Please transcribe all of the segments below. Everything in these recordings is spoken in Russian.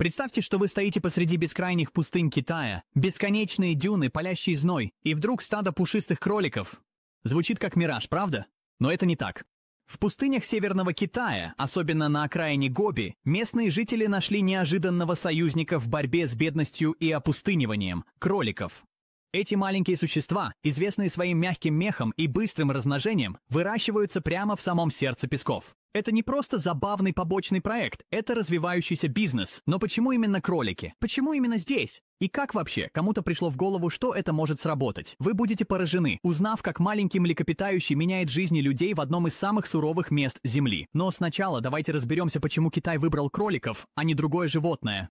Представьте, что вы стоите посреди бескрайних пустынь Китая, бесконечные дюны, палящий зной, и вдруг стадо пушистых кроликов. Звучит как мираж, правда? Но это не так. В пустынях Северного Китая, особенно на окраине Гоби, местные жители нашли неожиданного союзника в борьбе с бедностью и опустыниванием – кроликов. Эти маленькие существа, известные своим мягким мехом и быстрым размножением, выращиваются прямо в самом сердце песков. Это не просто забавный побочный проект, это развивающийся бизнес. Но почему именно кролики? Почему именно здесь? И как вообще кому-то пришло в голову, что это может сработать? Вы будете поражены, узнав, как маленький млекопитающий меняет жизни людей в одном из самых суровых мест Земли. Но сначала давайте разберемся, почему Китай выбрал кроликов, а не другое животное.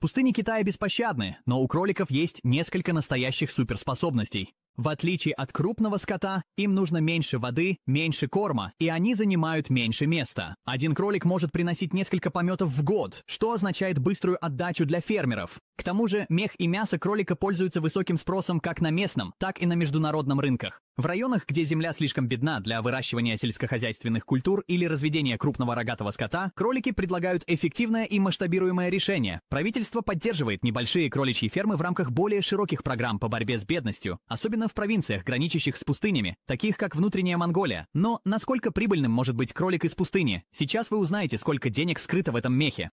Пустыни Китая беспощадны, но у кроликов есть несколько настоящих суперспособностей. В отличие от крупного скота, им нужно меньше воды, меньше корма, и они занимают меньше места. Один кролик может приносить несколько пометов в год, что означает быструю отдачу для фермеров. К тому же, мех и мясо кролика пользуются высоким спросом как на местном, так и на международном рынках. В районах, где земля слишком бедна для выращивания сельскохозяйственных культур или разведения крупного рогатого скота, кролики предлагают эффективное и масштабируемое решение. Правительство поддерживает небольшие кроличьи фермы в рамках более широких программ по борьбе с бедностью, особенно Особенно в провинциях, граничащих с пустынями, таких как внутренняя Монголия. Но насколько прибыльным может быть кролик из пустыни? Сейчас вы узнаете, сколько денег скрыто в этом мехе.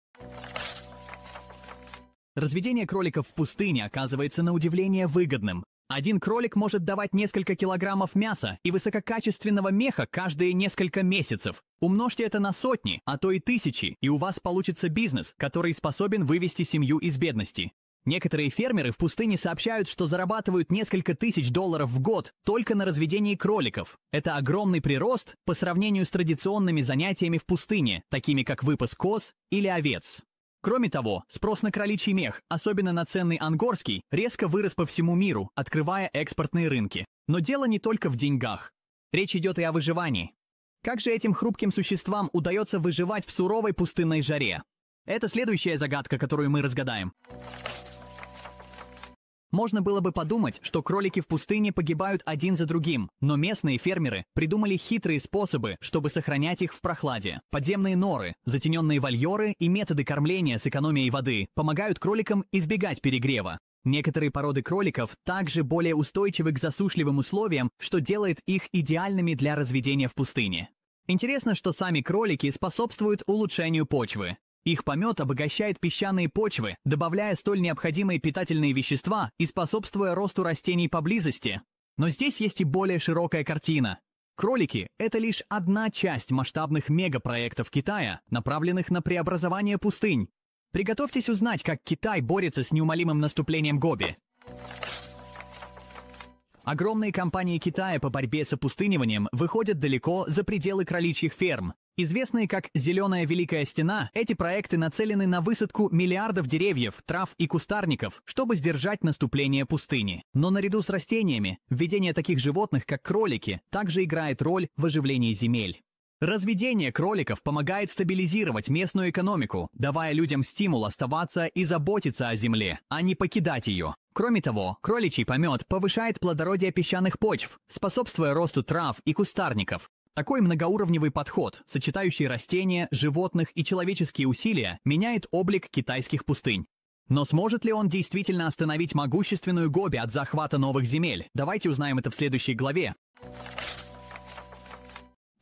Разведение кроликов в пустыне оказывается на удивление выгодным. Один кролик может давать несколько килограммов мяса и высококачественного меха каждые несколько месяцев. Умножьте это на сотни, а то и тысячи, и у вас получится бизнес, который способен вывести семью из бедности. Некоторые фермеры в пустыне сообщают, что зарабатывают несколько тысяч долларов в год только на разведении кроликов. Это огромный прирост по сравнению с традиционными занятиями в пустыне, такими как выпас коз или овец. Кроме того, спрос на кроличий мех, особенно на ценный ангорский, резко вырос по всему миру, открывая экспортные рынки. Но дело не только в деньгах. Речь идет и о выживании. Как же этим хрупким существам удается выживать в суровой пустынной жаре? Это следующая загадка, которую мы разгадаем. Можно было бы подумать, что кролики в пустыне погибают один за другим, но местные фермеры придумали хитрые способы, чтобы сохранять их в прохладе. Подземные норы, затененные вольеры и методы кормления с экономией воды помогают кроликам избегать перегрева. Некоторые породы кроликов также более устойчивы к засушливым условиям, что делает их идеальными для разведения в пустыне. Интересно, что сами кролики способствуют улучшению почвы. Их помет обогащает песчаные почвы, добавляя столь необходимые питательные вещества и способствуя росту растений поблизости. Но здесь есть и более широкая картина. Кролики – это лишь одна часть масштабных мегапроектов Китая, направленных на преобразование пустынь. Приготовьтесь узнать, как Китай борется с неумолимым наступлением Гоби. Огромные компании Китая по борьбе с опустыниванием выходят далеко за пределы кроличьих ферм. Известные как «Зеленая Великая Стена», эти проекты нацелены на высадку миллиардов деревьев, трав и кустарников, чтобы сдержать наступление пустыни. Но наряду с растениями, введение таких животных, как кролики, также играет роль в оживлении земель. Разведение кроликов помогает стабилизировать местную экономику, давая людям стимул оставаться и заботиться о земле, а не покидать ее. Кроме того, кроличий помет повышает плодородие песчаных почв, способствуя росту трав и кустарников. Такой многоуровневый подход, сочетающий растения, животных и человеческие усилия, меняет облик китайских пустынь. Но сможет ли он действительно остановить могущественную Гоби от захвата новых земель? Давайте узнаем это в следующей главе.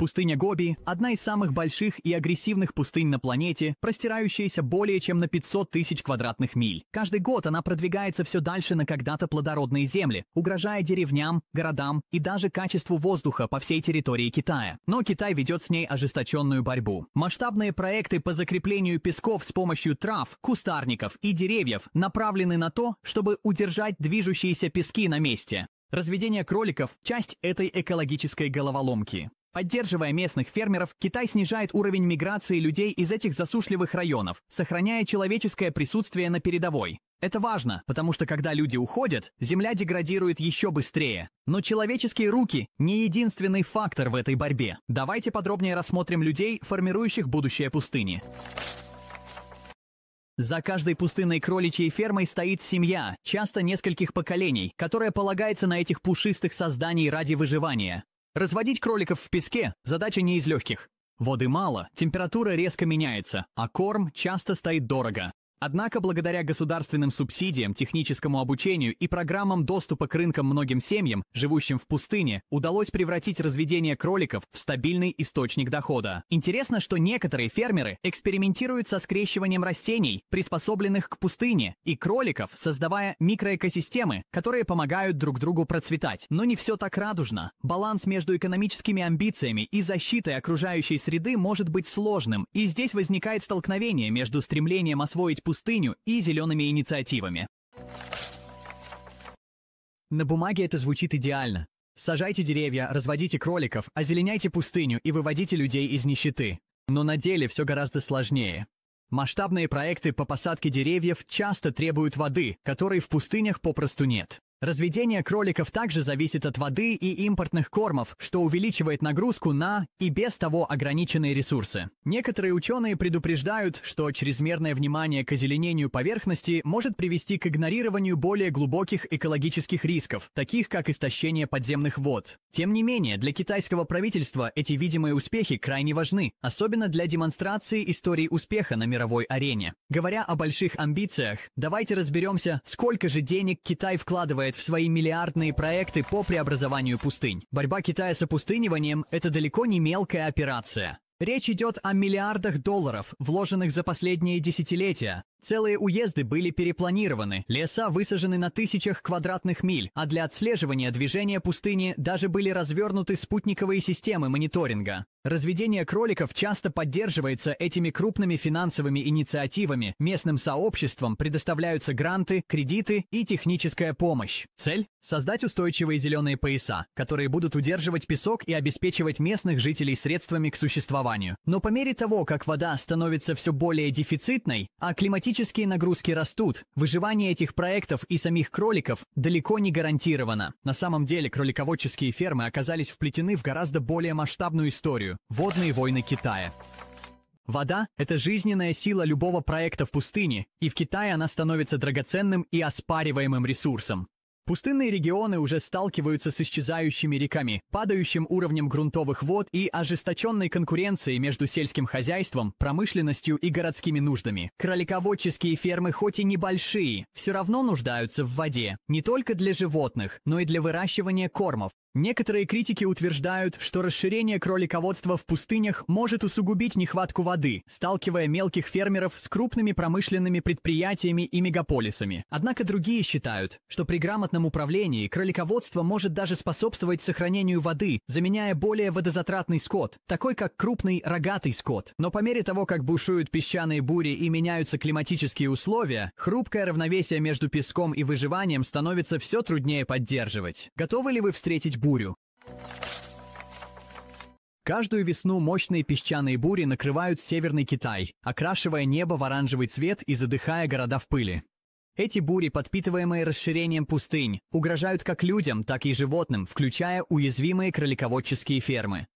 Пустыня Гоби – одна из самых больших и агрессивных пустынь на планете, простирающаяся более чем на 500 тысяч квадратных миль. Каждый год она продвигается все дальше на когда-то плодородные земли, угрожая деревням, городам и даже качеству воздуха по всей территории Китая. Но Китай ведет с ней ожесточенную борьбу. Масштабные проекты по закреплению песков с помощью трав, кустарников и деревьев направлены на то, чтобы удержать движущиеся пески на месте. Разведение кроликов – часть этой экологической головоломки. Поддерживая местных фермеров, Китай снижает уровень миграции людей из этих засушливых районов, сохраняя человеческое присутствие на передовой. Это важно, потому что когда люди уходят, земля деградирует еще быстрее. Но человеческие руки – не единственный фактор в этой борьбе. Давайте подробнее рассмотрим людей, формирующих будущее пустыни. За каждой пустынной кроличьей фермой стоит семья, часто нескольких поколений, которая полагается на этих пушистых созданий ради выживания. Разводить кроликов в песке – задача не из легких. Воды мало, температура резко меняется, а корм часто стоит дорого. Однако благодаря государственным субсидиям, техническому обучению и программам доступа к рынкам многим семьям, живущим в пустыне, удалось превратить разведение кроликов в стабильный источник дохода. Интересно, что некоторые фермеры экспериментируют со скрещиванием растений, приспособленных к пустыне, и кроликов, создавая микроэкосистемы, которые помогают друг другу процветать. Но не все так радужно. Баланс между экономическими амбициями и защитой окружающей среды может быть сложным, и здесь возникает столкновение между стремлением освоить пустыню и зелеными инициативами. На бумаге это звучит идеально. Сажайте деревья, разводите кроликов, озеленяйте пустыню и выводите людей из нищеты. Но на деле все гораздо сложнее. Масштабные проекты по посадке деревьев часто требуют воды, которой в пустынях попросту нет. Разведение кроликов также зависит от воды и импортных кормов, что увеличивает нагрузку на и без того ограниченные ресурсы. Некоторые ученые предупреждают, что чрезмерное внимание к озеленению поверхности может привести к игнорированию более глубоких экологических рисков, таких как истощение подземных вод. Тем не менее, для китайского правительства эти видимые успехи крайне важны, особенно для демонстрации истории успеха на мировой арене. Говоря о больших амбициях, давайте разберемся, сколько же денег Китай вкладывает вкладывает в свои миллиардные проекты по преобразованию пустынь. Борьба Китая с опустыниванием – это далеко не мелкая операция. Речь идет о миллиардах долларов, вложенных за последние десятилетия. Целые уезды были перепланированы, леса высажены на тысячах квадратных миль, а для отслеживания движения пустыни даже были развернуты спутниковые системы мониторинга. Разведение кроликов часто поддерживается этими крупными финансовыми инициативами, местным сообществам предоставляются гранты, кредиты и техническая помощь. Цель – создать устойчивые зеленые пояса, которые будут удерживать песок и обеспечивать местных жителей средствами к существованию. Но по мере того, как вода становится все более дефицитной, а климатические нагрузки растут, выживание этих проектов и самих кроликов далеко не гарантировано. На самом деле кролиководческие фермы оказались вплетены в гораздо более масштабную историю, историю – водные войны Китая. Вода – это жизненная сила любого проекта в пустыне, и в Китае она становится драгоценным и оспариваемым ресурсом. Пустынные регионы уже сталкиваются с исчезающими реками, падающим уровнем грунтовых вод и ожесточенной конкуренцией между сельским хозяйством, промышленностью и городскими нуждами. Кролиководческие фермы, хоть и небольшие, все равно нуждаются в воде, не только для животных, но и для выращивания кормов. Некоторые критики утверждают, что расширение кролиководства в пустынях может усугубить нехватку воды, сталкивая мелких фермеров с крупными промышленными предприятиями и мегаполисами. Однако другие считают, что при грамотном управлении кролиководство может даже способствовать сохранению воды, заменяя более водозатратный скот, такой как крупный рогатый скот. Но по мере того, как бушуют песчаные бури и меняются климатические условия, хрупкое равновесие между песком и выживанием становится все труднее поддерживать. Готовы ли вы встретить бурю. Каждую весну мощные песчаные бури накрывают Северный Китай, окрашивая небо в оранжевый цвет и задыхая города в пыли. Эти бури, подпитываемые расширением пустынь, угрожают как людям, так и животным, включая уязвимые кролиководческие фермы.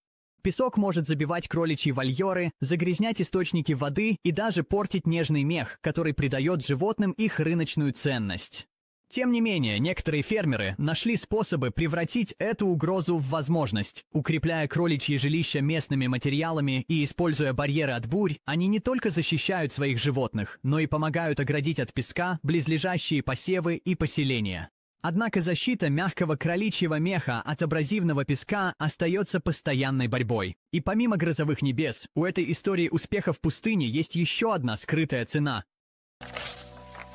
Песок может забивать кроличьи вольеры, загрязнять источники воды и даже портить нежный мех, который придает животным их рыночную ценность. Тем не менее, некоторые фермеры нашли способы превратить эту угрозу в возможность. Укрепляя кроличьи жилища местными материалами и используя барьеры от бурь, они не только защищают своих животных, но и помогают оградить от песка близлежащие посевы и поселения. Однако защита мягкого кроличьего меха от абразивного песка остается постоянной борьбой. И помимо грозовых небес, у этой истории успеха в пустыне есть еще одна скрытая цена.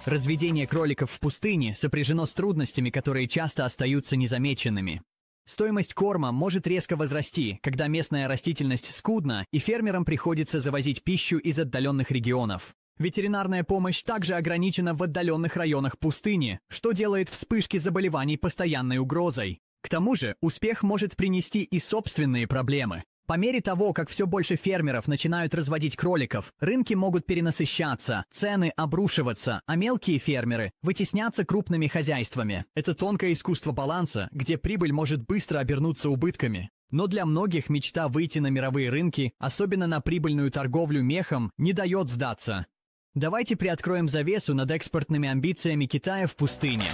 Разведение кроликов в пустыне сопряжено с трудностями, которые часто остаются незамеченными. Стоимость корма может резко возрасти, когда местная растительность скудна, и фермерам приходится завозить пищу из отдаленных регионов. Ветеринарная помощь также ограничена в отдаленных районах пустыни, что делает вспышки заболеваний постоянной угрозой. К тому же успех может принести и собственные проблемы. По мере того, как все больше фермеров начинают разводить кроликов, рынки могут перенасыщаться, цены обрушиваться, а мелкие фермеры вытесняться крупными хозяйствами. Это тонкое искусство баланса, где прибыль может быстро обернуться убытками. Но для многих мечта выйти на мировые рынки, особенно на прибыльную торговлю мехом, не дает сдаться. Давайте приоткроем завесу над экспортными амбициями Китая в пустыне.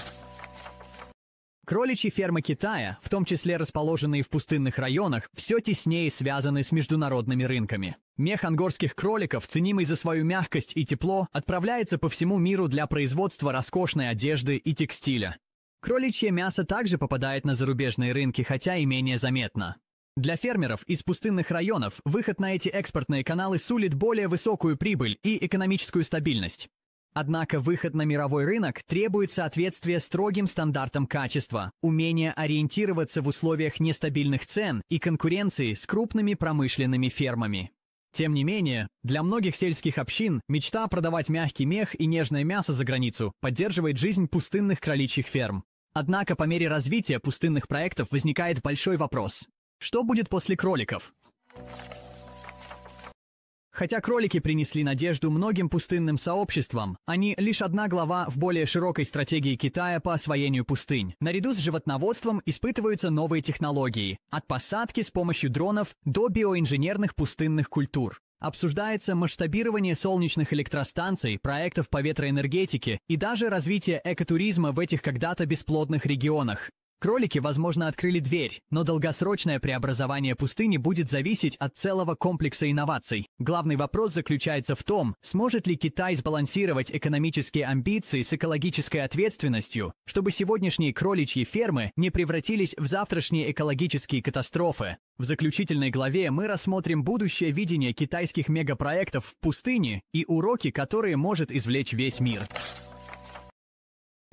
Кроличьи фермы Китая, в том числе расположенные в пустынных районах, все теснее связаны с международными рынками. Мех ангорских кроликов, ценимый за свою мягкость и тепло, отправляется по всему миру для производства роскошной одежды и текстиля. Кроличье мясо также попадает на зарубежные рынки, хотя и менее заметно. Для фермеров из пустынных районов выход на эти экспортные каналы сулит более высокую прибыль и экономическую стабильность. Однако выход на мировой рынок требует соответствия строгим стандартам качества, умения ориентироваться в условиях нестабильных цен и конкуренции с крупными промышленными фермами. Тем не менее, для многих сельских общин мечта продавать мягкий мех и нежное мясо за границу поддерживает жизнь пустынных кроличьих ферм. Однако по мере развития пустынных проектов возникает большой вопрос. Что будет после кроликов? Хотя кролики принесли надежду многим пустынным сообществам, они лишь одна глава в более широкой стратегии Китая по освоению пустынь. Наряду с животноводством испытываются новые технологии, от посадки с помощью дронов до биоинженерных пустынных культур. Обсуждается масштабирование солнечных электростанций, проектов по ветроэнергетике и даже развитие экотуризма в этих когда-то бесплодных регионах. Кролики, возможно, открыли дверь, но долгосрочное преобразование пустыни будет зависеть от целого комплекса инноваций. Главный вопрос заключается в том, сможет ли Китай сбалансировать экономические амбиции с экологической ответственностью, чтобы сегодняшние кроличьи фермы не превратились в завтрашние экологические катастрофы. В заключительной главе мы рассмотрим будущее видение китайских мегапроектов в пустыне и уроки, которые может извлечь весь мир.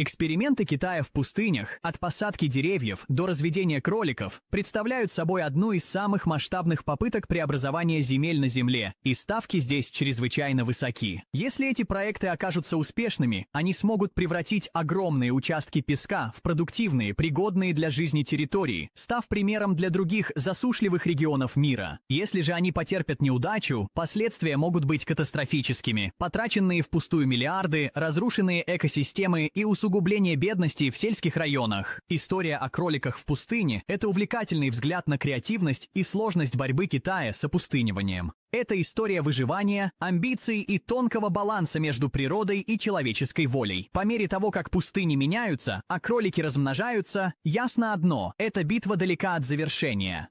Эксперименты Китая в пустынях, от посадки деревьев до разведения кроликов, представляют собой одну из самых масштабных попыток преобразования земель на Земле, и ставки здесь чрезвычайно высоки. Если эти проекты окажутся успешными, они смогут превратить огромные участки песка в продуктивные, пригодные для жизни территории, став примером для других засушливых регионов мира. Если же они потерпят неудачу, последствия могут быть катастрофическими. Потраченные впустую миллиарды, разрушенные экосистемы и усугубленные усугубление бедности в сельских районах. История о кроликах в пустыне – это увлекательный взгляд на креативность и сложность борьбы Китая с опустыниванием. Это история выживания, амбиций и тонкого баланса между природой и человеческой волей. По мере того, как пустыни меняются, а кролики размножаются, ясно одно – эта битва далека от завершения.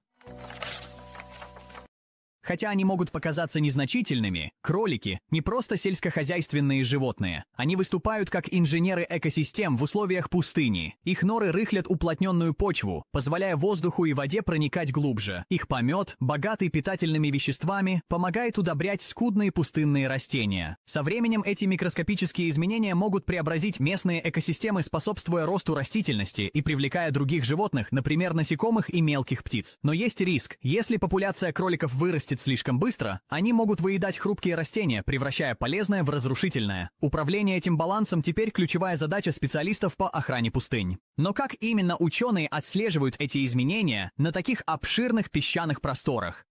Хотя они могут показаться незначительными, кролики – не просто сельскохозяйственные животные. Они выступают как инженеры экосистем в условиях пустыни. Их норы рыхлят уплотненную почву, позволяя воздуху и воде проникать глубже. Их помет, богатый питательными веществами, помогает удобрять скудные пустынные растения. Со временем эти микроскопические изменения могут преобразить местные экосистемы, способствуя росту растительности и привлекая других животных, например, насекомых и мелких птиц. Но есть риск. Если популяция кроликов вырастет растет слишком быстро, они могут выедать хрупкие растения, превращая полезное в разрушительное. Управление этим балансом теперь ключевая задача специалистов по охране пустынь. Но как именно ученые отслеживают эти изменения на таких обширных песчаных просторах?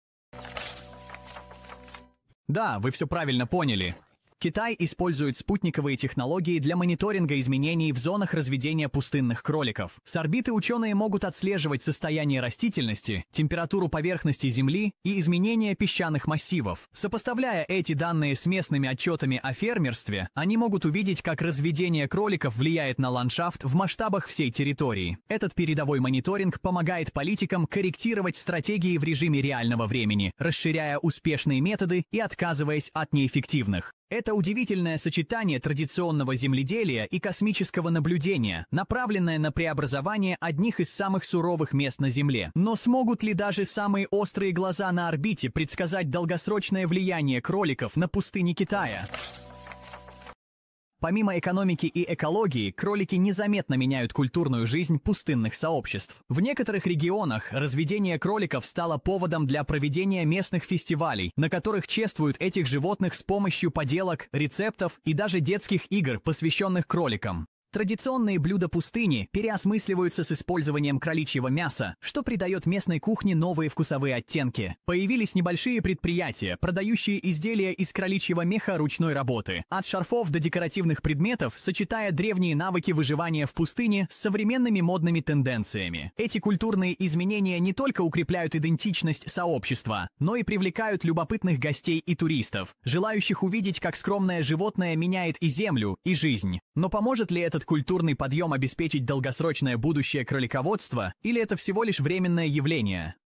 Да, вы все правильно поняли. Китай использует спутниковые технологии для мониторинга изменений в зонах разведения пустынных кроликов. С орбиты ученые могут отслеживать состояние растительности, температуру поверхности Земли и изменения песчаных массивов. Сопоставляя эти данные с местными отчетами о фермерстве, они могут увидеть, как разведение кроликов влияет на ландшафт в масштабах всей территории. Этот передовой мониторинг помогает политикам корректировать стратегии в режиме реального времени, расширяя успешные методы и отказываясь от неэффективных. Это удивительное сочетание традиционного земледелия и космического наблюдения, направленное на преобразование одних из самых суровых мест на Земле. Но смогут ли даже самые острые глаза на орбите предсказать долгосрочное влияние кроликов на пустыни Китая? Помимо экономики и экологии, кролики незаметно меняют культурную жизнь пустынных сообществ. В некоторых регионах разведение кроликов стало поводом для проведения местных фестивалей, на которых чествуют этих животных с помощью поделок, рецептов и даже детских игр, посвященных кроликам. Традиционные блюда пустыни переосмысливаются с использованием кроличьего мяса, что придает местной кухне новые вкусовые оттенки. Появились небольшие предприятия, продающие изделия из кроличьего меха ручной работы, от шарфов до декоративных предметов, сочетая древние навыки выживания в пустыне с современными модными тенденциями. Эти культурные изменения не только укрепляют идентичность сообщества, но и привлекают любопытных гостей и туристов, желающих увидеть, как скромное животное меняет и землю, и жизнь. Но поможет ли это этот культурный подъем обеспечить долгосрочное будущее кролиководства, или это всего лишь временное явление?